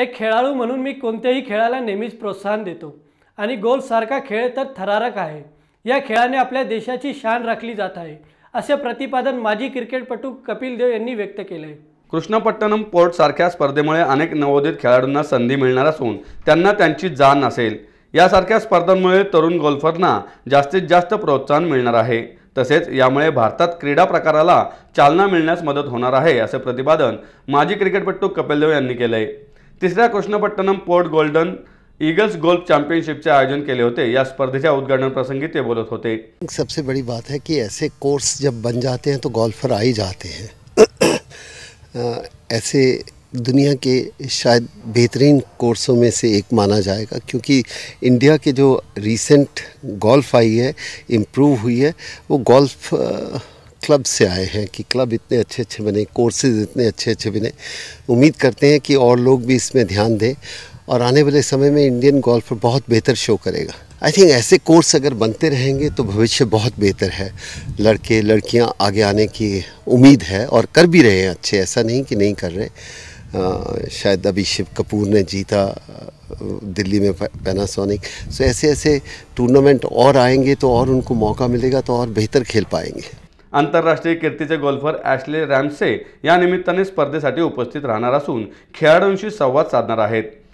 एक खेळाडू म्हणून मी कोणत्याही खेळाला नेहमीच प्रोत्साहन देतो आणि सारखा खेळ तर थरारक आहे या खेळाने आपल्या देशाची शान राखली जात आहे असे प्रतिपादन माजी क्रिकेटपटू कपिल देव यांनी व्यक्त केले आहे कृष्णपट्टणम पोर्ट सारख्या स्पर्धेमुळे अनेक नवोदित खेळाडूंना संधी मिळणार असून त्यांना त्यांची जाण असेल यासारख्या स्पर्धांमुळे तरुण गोल्फरना जास्तीत जास्त प्रोत्साहन मिळणार आहे तसेच यामुळे भारतात क्रीडा प्रकाराला चालना मिळण्यास मदत होणार आहे असे प्रतिपादन माजी क्रिकेटपटू कपिल देव यांनी केले तीसरा Krishnapatnam port golden eagles golf चॅम्पियनशिपचे आयोजन के लिए होते या का उद्घाटन प्रसंगी ते बोलत होते सबसे बड़ी बात है कि ऐसे कोर्स जब बन जाते हैं तो गोल्फर आ ही जाते हैं ऐसे दुनिया के शायद बेहतरीन कोर्सों में से एक माना जाएगा क्योंकि इंडिया के जो रीसेंट गोल्फ आई है इम्प्रूव हुई है वो गोल्फ क्लब से आए हैं कि क्लब इतने अच्छे अच्छे बने कोर्सेज इतने अच्छे अच्छे बने उम्मीद करते हैं कि और लोग भी इसमें ध्यान दें और आने वाले समय में इंडियन गोल्फ बहुत बेहतर शो करेगा आई थिंक ऐसे कोर्स अगर बनते रहेंगे तो भविष्य बहुत बेहतर है लड़के लड़कियां आगे आने की उम्मीद है और कर भी रहे हैं अच्छे ऐसा नहीं कि नहीं कर रहे आ, शायद अभी शिव कपूर ने जीता दिल्ली में पैनासोनिक सो ऐसे ऐसे टूर्नामेंट और आएंगे तो और उनको मौका मिलेगा तो और बेहतर खेल पाएंगे आंतरराष्ट्रीय कीर्तीचे गोल्फर ॲशले रॅम्से या निमित्ताने स्पर्धेसाठी उपस्थित राहणार असून खेळाडूंशी संवाद साधणार आहेत